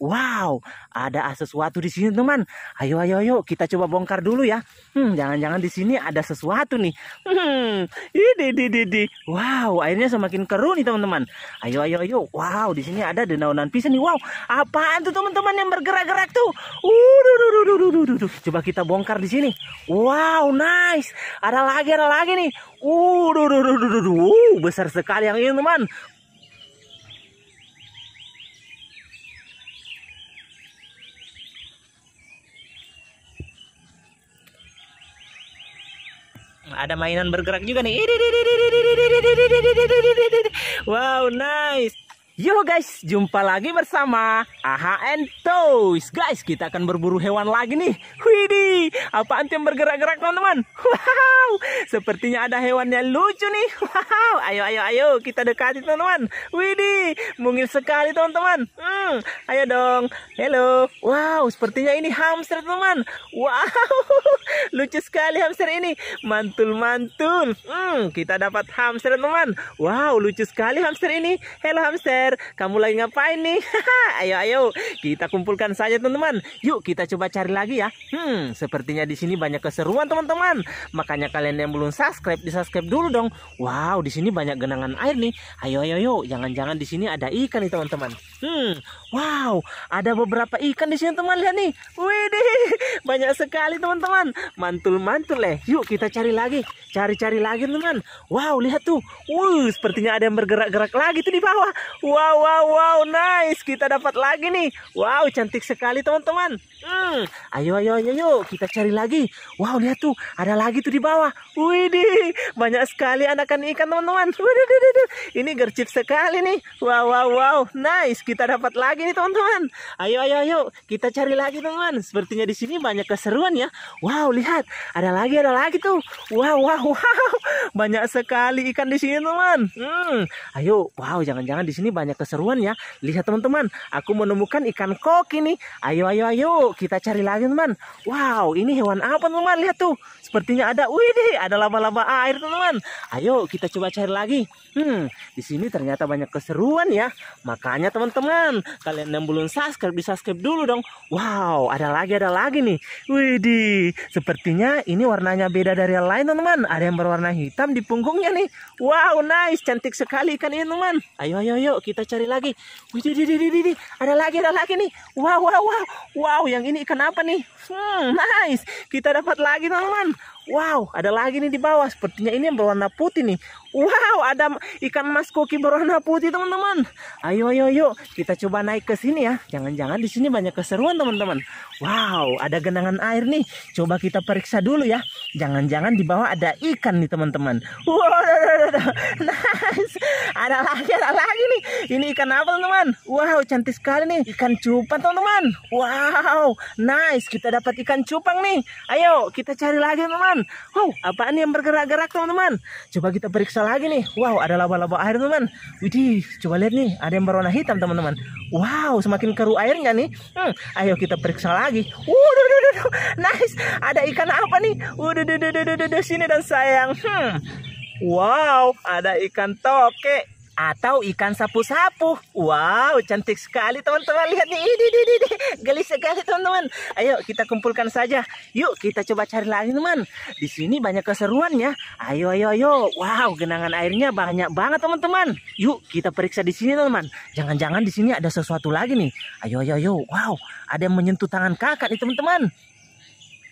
Wow, ada sesuatu di sini teman. Ayo ayo ayo kita coba bongkar dulu ya. Hmm, jangan-jangan di sini ada sesuatu nih. Hmm, ini di di di. Wow, airnya semakin keruh nih teman-teman. Ayo ayo ayo. Wow, di sini ada denaunan pisang nih. Wow, apaan tuh teman-teman yang bergerak-gerak tuh? du, du, du, du, du, du. Coba kita bongkar di sini. Wow, nice. Ada lagi ada lagi nih. du, du, du, du, du. uh besar sekali yang ini teman. ada mainan bergerak juga nih. Wow, nice. Yo guys, jumpa lagi bersama Aha and Toys Guys, kita akan berburu hewan lagi nih Widih, Apa yang bergerak-gerak teman-teman Wow, sepertinya ada hewannya lucu nih Wow, ayo, ayo, ayo, kita dekati teman-teman Widih, mungil sekali teman-teman hmm, Ayo dong, hello Wow, sepertinya ini hamster teman-teman Wow, lucu sekali hamster ini Mantul-mantul hmm, Kita dapat hamster teman-teman Wow, lucu sekali hamster ini Hello hamster Bear, kamu lagi ngapain nih? ayo ayo, kita kumpulkan saja teman-teman. Yuk kita coba cari lagi ya. Hmm, sepertinya di sini banyak keseruan teman-teman. Makanya kalian yang belum subscribe, di subscribe dulu dong. Wow, di sini banyak genangan air nih. Ayo ayo ayo, jangan-jangan di sini ada ikan nih teman-teman. Hmm, wow, ada beberapa ikan di sini teman lihat nih. Widih, banyak sekali teman-teman. Mantul-mantul leh. Yuk kita cari lagi, cari-cari lagi teman. Wow, lihat tuh. Wuh, sepertinya ada yang bergerak-gerak lagi tuh di bawah. Wow, wow, wow, nice. Kita dapat lagi nih. Wow, cantik sekali teman-teman. Hmm. Ayo, ayo, ayo, ayo. Kita cari lagi. Wow, lihat tuh. Ada lagi tuh di bawah. Widih, banyak sekali anakan ikan teman-teman. Ini gercep sekali nih. Wow, wow, wow. Nice. Kita dapat lagi nih teman-teman. Ayo, ayo, ayo. Kita cari lagi teman-teman. Sepertinya di sini banyak keseruan ya. Wow, lihat. Ada lagi, ada lagi tuh. Wow, wow, wow. Banyak sekali ikan di sini teman. Hmm. Ayo, wow, jangan-jangan di sini banyak keseruan ya. Lihat teman-teman, aku menemukan ikan kok ini. Ayo, ayo, ayo, kita cari lagi teman. Wow, ini hewan apa teman? Lihat tuh. Sepertinya ada. Wih deh, ada laba-laba air, teman-teman. Ayo kita coba cari lagi. Hmm, di sini ternyata banyak keseruan ya. Makanya teman-teman, kalian yang belum subscribe bisa subscribe dulu dong. Wow, ada lagi ada lagi nih. Wih deh, sepertinya ini warnanya beda dari yang lain, teman-teman. Ada yang berwarna hitam di punggungnya nih. Wow, nice, cantik sekali ikan ini, teman. Ayo ayo ayo kita cari lagi. Wih deh, deh, deh, deh, deh. ada lagi ada lagi nih. Wow, wow, wow. Wow, yang ini kenapa nih? Hmm, nice. Kita dapat lagi, teman-teman. Wow, ada lagi nih di bawah. Sepertinya ini yang berwarna putih nih. Wow, ada ikan mas koki berwarna putih, teman-teman. Ayo, ayo, ayo, kita coba naik ke sini ya. Jangan-jangan di sini banyak keseruan, teman-teman. Wow, ada genangan air nih. Coba kita periksa dulu ya. Jangan-jangan di bawah ada ikan nih, teman-teman. Wow, nice. Ada lagi, ada lagi nih. Ini ikan apa, teman-teman? Wow, cantik sekali nih. Ikan cupang, teman-teman. Wow, nice. Kita dapat ikan cupang nih. Ayo, kita cari lagi, teman-teman. Wow, apaan yang bergerak-gerak, teman-teman? Coba kita periksa lagi nih. Wow, ada laba-laba air teman. Widih, coba lihat nih, ada yang berwarna hitam teman-teman. Wow, semakin keruh airnya nih. Hmm, ayo kita periksa lagi. Waduh, nice. Ada ikan apa nih? Waduh, sini dan sayang. Hmm. Wow, ada ikan toke atau ikan sapu-sapu. Wow, cantik sekali teman-teman. Lihat nih, ini, ini, ini. Gelis sekali teman-teman. Ayo kita kumpulkan saja. Yuk kita coba cari lagi teman. Di sini banyak keseruan ya. Ayo, ayo, ayo. Wow, genangan airnya banyak banget teman-teman. Yuk kita periksa di sini teman-teman. Jangan-jangan di sini ada sesuatu lagi nih. Ayo, ayo, ayo. Wow, ada yang menyentuh tangan kakak nih teman-teman.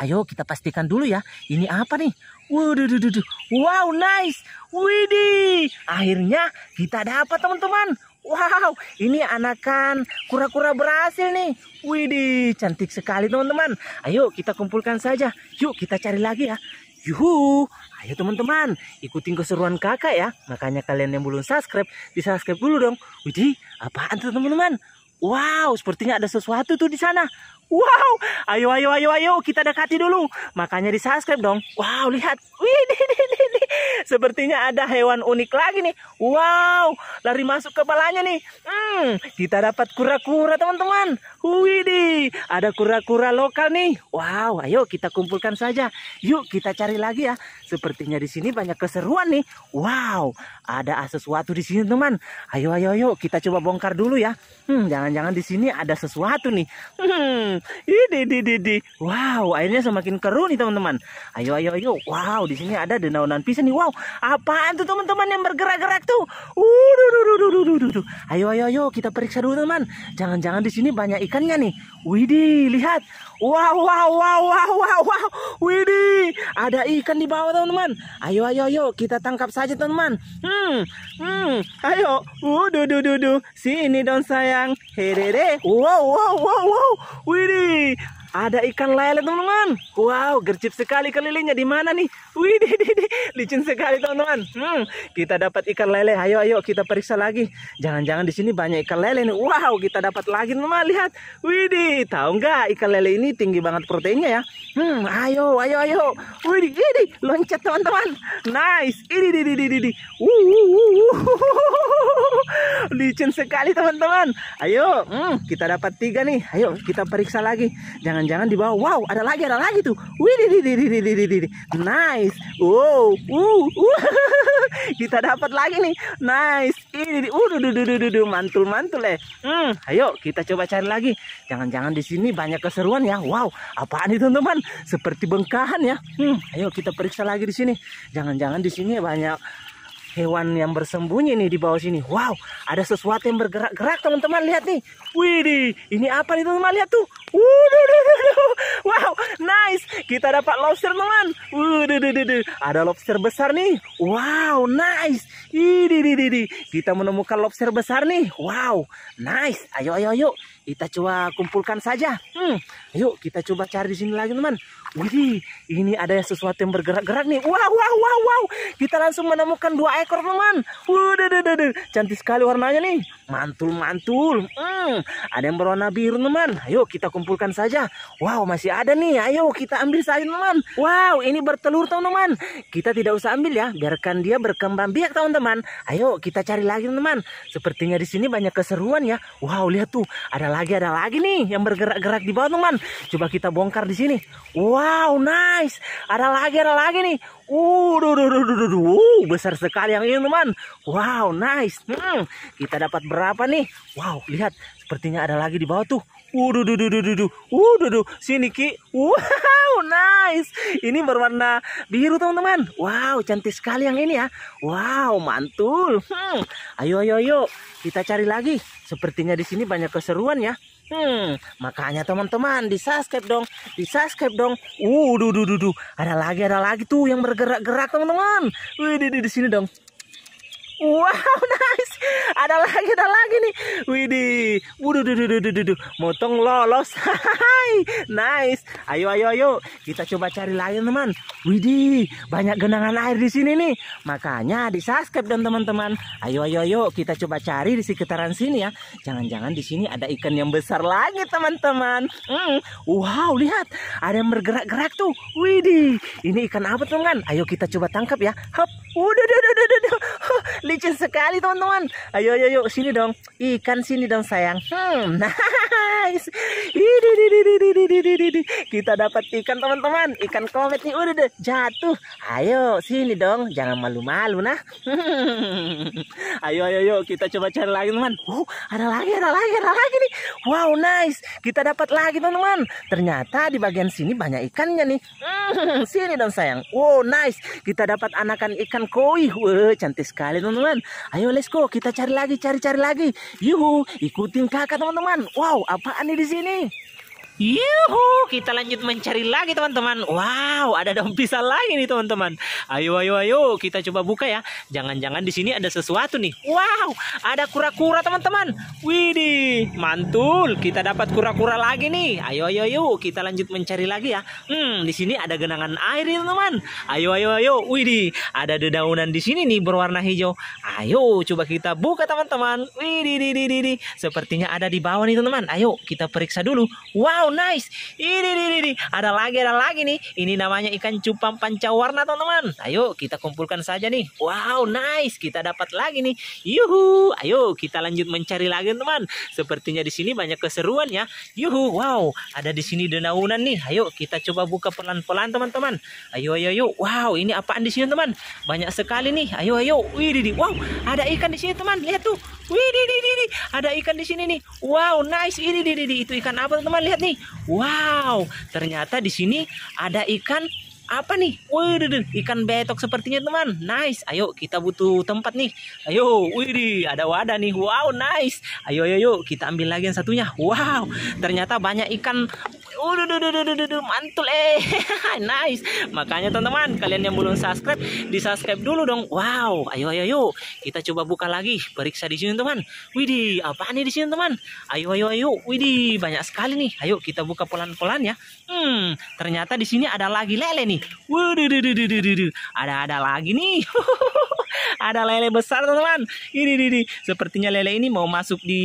Ayo kita pastikan dulu ya. Ini apa nih? wow nice. Widi, akhirnya kita dapat teman-teman. Wow, ini anakan kura-kura berhasil nih. Widi, cantik sekali teman-teman. Ayo kita kumpulkan saja. Yuk kita cari lagi ya. Yuhu, ayo teman-teman ikutin keseruan kakak ya. Makanya kalian yang belum subscribe, di subscribe dulu dong. Widi, apaan tuh teman-teman? Wow, sepertinya ada sesuatu tuh di sana. Wow, ayo ayo ayo ayo kita dekati dulu. Makanya di subscribe dong. Wow, lihat. Wih, ini ini. ini, ini. Sepertinya ada hewan unik lagi nih. Wow, lari masuk kepalanya nih. Hmm, kita dapat kura-kura teman-teman. Widi, ada kura-kura lokal nih. Wow, ayo kita kumpulkan saja. Yuk kita cari lagi ya. Sepertinya di sini banyak keseruan nih. Wow, ada sesuatu di sini teman. Ayo, ayo, ayo kita coba bongkar dulu ya. Hmm, jangan-jangan di sini ada sesuatu nih. Hmm, ini, di, di, di. Wow, airnya semakin keruh nih teman-teman. Ayo, ayo, ayo. Wow, di sini ada denaunan pisang sini. Wow, apaan tuh teman-teman yang bergerak-gerak tuh? Uduh, Ayo, ayo, ayo, kita periksa dulu teman. Jangan-jangan di sini banyak ikannya nih. Widih, lihat. Wow, wow, wow, wow, wow, wow. Widih, ada ikan di bawah teman-teman. Ayo, ayo, ayo, kita tangkap saja teman-teman. Hmm, hmm, ayo. Uduh, duduh, duduh. Sini dong sayang. Hehehe. Wow, wow, wow, wow. Widih. Ada ikan lele teman-teman. Wow, gercep sekali kelilingnya di mana nih? Wih, di, di, di. licin sekali teman-teman. Hmm, kita dapat ikan lele. Ayo, ayo kita periksa lagi. Jangan-jangan di sini banyak ikan lele nih. Wow, kita dapat lagi teman-teman. Lihat, wih, di. tahu nggak ikan lele ini tinggi banget proteinnya ya? Hmm, ayo, ayo, ayo. Wih, di, di. loncat teman-teman. Nice. Ini, di, di, di, di, di. Wuh, wuh, wuh, wuh. Licin sekali teman-teman. Ayo, hmm, kita dapat tiga nih. Ayo kita periksa lagi. Jangan jangan-jangan di bawah wow ada lagi ada lagi tuh wih di di di di di di. nice wow uh, uh. kita dapat lagi nih nice ini uh di du du du du mantul mantul eh hmm, ayo kita coba cari lagi jangan-jangan di sini banyak keseruan ya wow apaan itu teman-teman seperti bengkahan ya hmm, ayo kita periksa lagi di sini jangan-jangan di sini banyak hewan yang bersembunyi nih di bawah sini. Wow, ada sesuatu yang bergerak-gerak teman-teman lihat nih. Widih, ini apa nih teman-teman lihat tuh. Wow, nice. Kita dapat lobster teman. Ada lobster besar nih. Wow, nice. di, di, Kita menemukan lobster besar nih. Wow, nice. Ayo, ayo, ayo. Kita coba kumpulkan saja. Hmm, yuk kita coba cari di sini lagi teman. Wih, ini ada sesuatu yang bergerak-gerak nih. Wow, wow, wow, wow. Kita langsung menemukan dua ekor teman. Wuh, cantik sekali warnanya nih. Mantul, mantul. Hmm, ada yang berwarna biru teman. Ayo kita kumpulkan saja. Wow, masih ada nih. Ayo kita ambil saja teman. Wow, ini bertelur teman-teman. Kita tidak usah ambil ya. Biarkan dia berkembang biak teman-teman. Ayo kita cari lagi teman. Sepertinya di sini banyak keseruan ya. Wow, lihat tuh. Ada lagi, ada lagi nih yang bergerak-gerak di bawah teman. Coba kita bongkar di sini. Wow. Wow, nice. Ada lagi, ada lagi nih. Uh, duh, duh, duh, duh, duh, Uh, besar sekali yang ini, teman. Wow, nice. Hmm, kita dapat berapa nih? Wow, lihat. Sepertinya ada lagi di bawah tuh. Uh, duh, duh, duh, duh, duh, duh. Uh, duh, duh. Sini, Ki. Wow, nice. Ini berwarna biru, teman-teman. Wow, cantik sekali yang ini ya. Wow, mantul. Hmm. Ayo, ayo, ayo. Kita cari lagi. Sepertinya di sini banyak keseruan ya. Hmm, makanya teman-teman di subscribe dong, di subscribe dong. Uh, duh, duh, duh, duh. ada lagi, ada lagi tuh yang bergerak-gerak teman-teman. Wih, di, di, di sini dong. Wow, nice. Ada lagi, ada lagi nih. Widih. Wuduh, duh, duh, duh, Motong lolos. nice. Ayo, ayo, ayo. Kita coba cari lagi, teman. Widih, banyak genangan air di sini nih. Makanya di subscribe dan teman-teman. Ayo, ayo, ayo. Kita coba cari di sekitaran sini ya. Jangan-jangan di sini ada ikan yang besar lagi, teman-teman. Hmm. Wow, lihat. Ada yang bergerak-gerak tuh. Widih. Ini ikan apa, teman? Ayo kita coba tangkap ya. Hop. Wuduh, duh, duh, Licin sekali teman-teman. Ayo, ayo, ayo. Sini dong. Ikan sini dong sayang. Hmm. Nah, guys. Kita dapat ikan teman-teman. Ikan komet nih udah deh jatuh. Ayo sini dong. Jangan malu-malu nah. ayo ayo ayo kita coba cari lagi teman. Oh, ada lagi ada lagi ada lagi nih. Wow nice. Kita dapat lagi teman-teman. Ternyata di bagian sini banyak ikannya nih. sini dong sayang. Wow nice. Kita dapat anakan ikan koi. Wah cantik sekali teman-teman. Ayo let's go. Kita cari lagi cari-cari lagi. Yuhu ikutin kakak teman-teman. Wow apa ani di sini? Yuhu, kita lanjut mencari lagi teman-teman. Wow, ada daun pisang lagi nih teman-teman. Ayo, ayo, ayo, kita coba buka ya. Jangan-jangan di sini ada sesuatu nih. Wow, ada kura-kura teman-teman. Widih, mantul. Kita dapat kura-kura lagi nih. Ayo, ayo, ayo, kita lanjut mencari lagi ya. Hmm, di sini ada genangan air nih teman-teman. Ayo, ayo, ayo. Widih, ada dedaunan di sini nih berwarna hijau. Ayo, coba kita buka teman-teman. Widih, di di Sepertinya ada di bawah nih teman-teman. Ayo, kita periksa dulu. Wow, nice. Ini, ini, ini, ada lagi, ada lagi nih. Ini namanya ikan cupang pancawarna, teman-teman. Ayo kita kumpulkan saja nih. Wow, nice. Kita dapat lagi nih. Yuhu. Ayo kita lanjut mencari lagi, teman. Sepertinya di sini banyak keseruan ya. Yuhu. Wow, ada di sini denaunan nih. Ayo kita coba buka pelan-pelan, teman-teman. Ayo, ayo, ayo. Wow, ini apaan di sini, teman? Banyak sekali nih. Ayo, ayo. Wih, wow, ada ikan di sini, teman. Lihat tuh. Wih, di, di, di, di. ada ikan di sini nih. Wow, nice. Ini di, di, di. itu ikan apa teman? Lihat nih. Wow, ternyata di sini ada ikan apa nih? Wih, di, di. ikan betok sepertinya teman. Nice. Ayo kita butuh tempat nih. Ayo, wih, di. ada wadah nih. Wow, nice. Ayo, ayo, ayo kita ambil lagi yang satunya. Wow, ternyata banyak ikan Udah, udah, udah, udah, udah, mantul eh. nice. Makanya teman-teman, kalian yang belum subscribe, di-subscribe dulu dong. Wow, ayo ayo ayo. Kita coba buka lagi, periksa di sini teman. Widih, apa nih di sini teman? Ayo ayo ayo. Widih, banyak sekali nih. Ayo kita buka pelan-pelan ya. Hmm, ternyata di sini ada lagi lele nih. Waduh, ada ada lagi nih. ada lele besar teman-teman. Ini, ini, ini. Sepertinya lele ini mau masuk di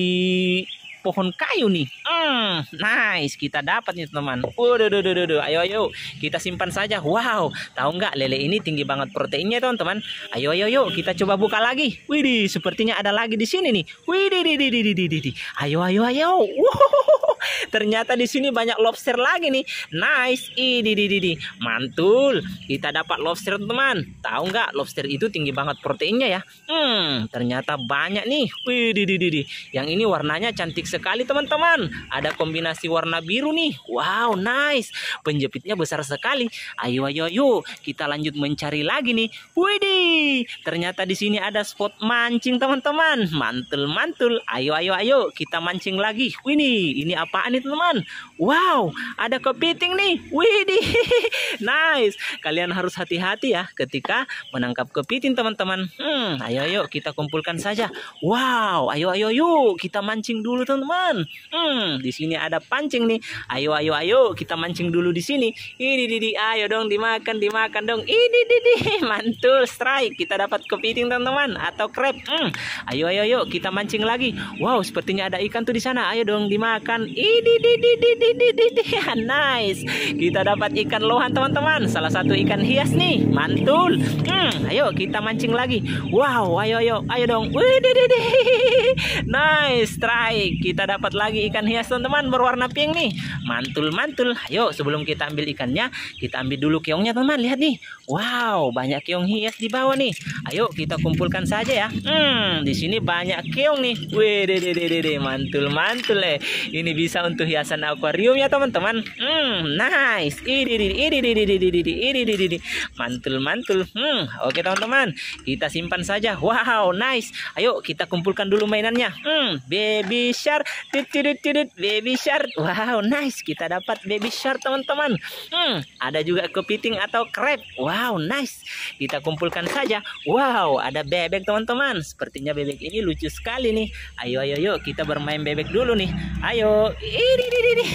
pohon kayu nih. Hmm, nice, kita dapat nih teman. Waduh, waduh, waduh, ayo ayo, kita simpan saja. Wow, tahu nggak lele ini tinggi banget proteinnya teman-teman. Ayo ayo ayo, kita coba buka lagi. Widih, sepertinya ada lagi di sini nih. Widih, widih, widih, widih, widih. Ayo ayo ayo. Wow. Ternyata di sini banyak lobster lagi nih. Nice. Ini di di di. Mantul. Kita dapat lobster, teman. Tahu nggak lobster itu tinggi banget proteinnya ya? Hmm, ternyata banyak nih. Wih, di di di. Yang ini warnanya cantik sekali, teman-teman. Ada kombinasi warna biru nih. Wow, nice. Penjepitnya besar sekali. Ayo ayo ayo, kita lanjut mencari lagi nih. wih di ternyata di sini ada spot mancing, teman-teman. Mantul mantul. Ayo ayo ayo, kita mancing lagi. Wih nih, ini apa apaan nih teman? Wow, ada kepiting nih. Widih, nice. Kalian harus hati-hati ya ketika menangkap kepiting teman-teman. Hmm, ayo ayo kita kumpulkan saja. Wow, ayo ayo yuk kita mancing dulu teman-teman. Hmm, di sini ada pancing nih. Ayo ayo ayo kita mancing dulu di sini. Ini didi, ayo dong dimakan dimakan dong. Ini didi, mantul strike. Kita dapat kepiting teman-teman atau crab. Hmm, ayo ayo yuk kita mancing lagi. Wow, sepertinya ada ikan tuh di sana. Ayo dong dimakan ini di, di, di, di, di, di, di. Nice. Kita dapat ikan lohan teman-teman. Salah satu ikan hias nih. Mantul. Hmm, ayo kita mancing lagi. Wow, ayo ayo ayo dong. Wih, di, di, di. Nice try. Kita dapat lagi ikan hias teman-teman berwarna pink nih. Mantul mantul. Ayo sebelum kita ambil ikannya, kita ambil dulu keongnya teman Lihat nih. Wow, banyak keong hias di bawah nih. Ayo kita kumpulkan saja ya. Hmm, di sini banyak keong nih. Wih, di, di, di, di. mantul mantul eh. Ini bisa bisa untuk hiasan akuarium ya teman-teman hmm nice ini ini ini ini ini ini ini ini mantul mantul hmm oke teman-teman kita simpan saja wow nice ayo kita kumpulkan dulu mainannya hmm baby shark tut tut baby shark wow nice kita dapat baby shark teman-teman hmm ada juga kepiting atau crab wow nice kita kumpulkan saja wow ada bebek teman-teman sepertinya bebek ini lucu sekali nih ayo ayo yuk kita bermain bebek dulu nih ayo ini ini ini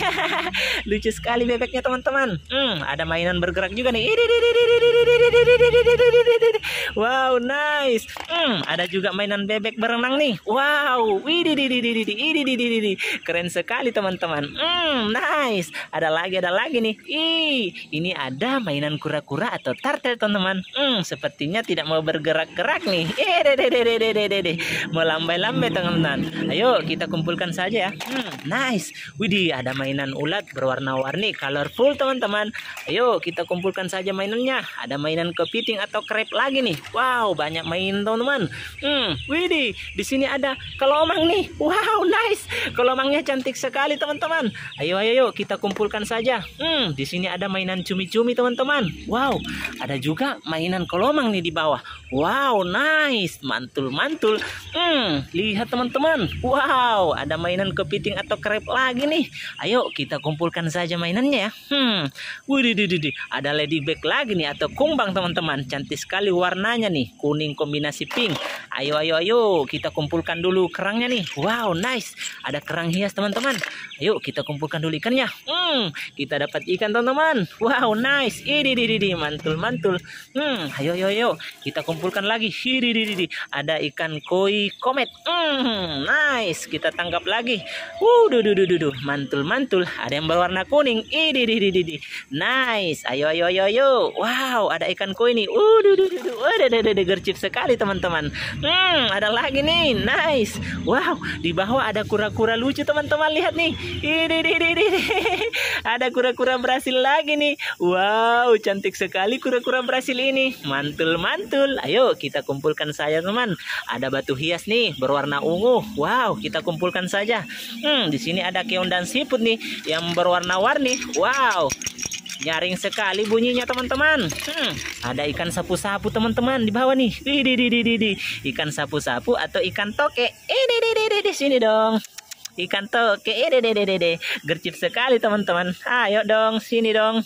lucu sekali bebeknya teman-teman hmm, ada mainan bergerak juga nih ini ini ini ini wow nice hmm, ada juga mainan bebek berenang nih wow ini ini ini ini ini ini keren sekali teman-teman hmm, nice ada lagi ada lagi nih ih ini ada mainan kura-kura atau turtle teman-teman hmm, sepertinya tidak mau bergerak-gerak nih melambai-lambai teman-teman ayo kita kumpulkan saja ya hmm, nice Widih, ada mainan ulat berwarna-warni, colorful teman-teman. Ayo kita kumpulkan saja mainannya. Ada mainan kepiting atau krep lagi nih. Wow, banyak main teman-teman. Hmm, widih, di sini ada kelomang nih. Wow, nice. Kelomangnya cantik sekali teman-teman. Ayo, ayo, ayo kita kumpulkan saja. Hmm, di sini ada mainan cumi-cumi teman-teman. Wow, ada juga mainan kelomang nih di bawah. Wow, nice. Mantul-mantul. Hmm, lihat teman-teman. Wow, ada mainan kepiting atau krep lagi lagi nih. Ayo kita kumpulkan saja mainannya ya. Hmm. Wih, ada ladybug lagi nih atau kumbang teman-teman. Cantik sekali warnanya nih, kuning kombinasi pink. Ayo ayo ayo kita kumpulkan dulu kerangnya nih. Wow, nice. Ada kerang hias teman-teman. Ayo kita kumpulkan dulu ikannya. Hmm, kita dapat ikan teman-teman. Wow, nice. Ini di mantul mantul. Hmm, ayo ayo ayo kita kumpulkan lagi. Ini ada ikan koi komet. Hmm, nice. Kita tangkap lagi. Wuh, duh, mantul mantul. Ada yang berwarna kuning. Idi, di, di, di, di. Nice. Ayo, ayo, ayo, ayo. Wow, ada ikan koi nih. Uh, duh, duh, ada ada ada gercep sekali teman-teman. Hmm, ada lagi nih. Nice. Wow, di bawah ada kura-kura lucu teman-teman. Lihat nih. Idi, di, di, di, Ada kura-kura berhasil lagi nih. Wow, cantik sekali kura-kura berhasil ini. Mantul mantul. Ayo kita kumpulkan saja teman. Ada batu hias nih berwarna ungu. Wow, kita kumpulkan saja. Hmm, di sini ada keong dan siput nih yang berwarna-warni. Wow, nyaring sekali bunyinya teman-teman. Hmm, ada ikan sapu-sapu teman-teman di bawah nih. Di di di di di ikan sapu-sapu atau ikan toke. Ini eh, di di di di sini dong. Ikan toke, ini eh, di di di di. gercep sekali teman-teman. Ayo dong, sini dong.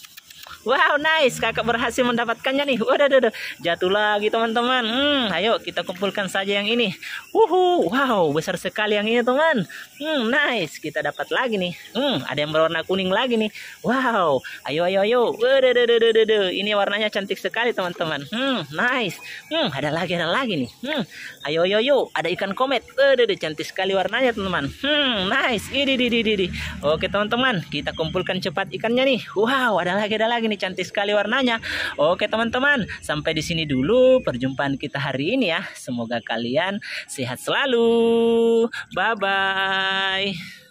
Wow, nice. Kakak berhasil mendapatkannya nih. Waduh, waduh, jatuh lagi teman-teman. Hmm, ayo kita kumpulkan saja yang ini. Wuhu, wow, besar sekali yang ini teman. Hmm, nice. Kita dapat lagi nih. Hmm, ada yang berwarna kuning lagi nih. Wow, ayo, ayo, ayo. Waduh, waduh, waduh, waduh. Ini warnanya cantik sekali teman-teman. Hmm, nice. Hmm, ada lagi, ada lagi nih. Hmm, ayo, ayo, ayo. Ada ikan komet. Waduh, waduh, cantik sekali warnanya teman-teman. Hmm, nice. Ini, ini, ini, ini. Oke teman-teman, kita kumpulkan cepat ikannya nih. Wow, ada lagi, ada lagi nih nih cantik sekali warnanya. Oke teman-teman, sampai di sini dulu perjumpaan kita hari ini ya. Semoga kalian sehat selalu. Bye bye.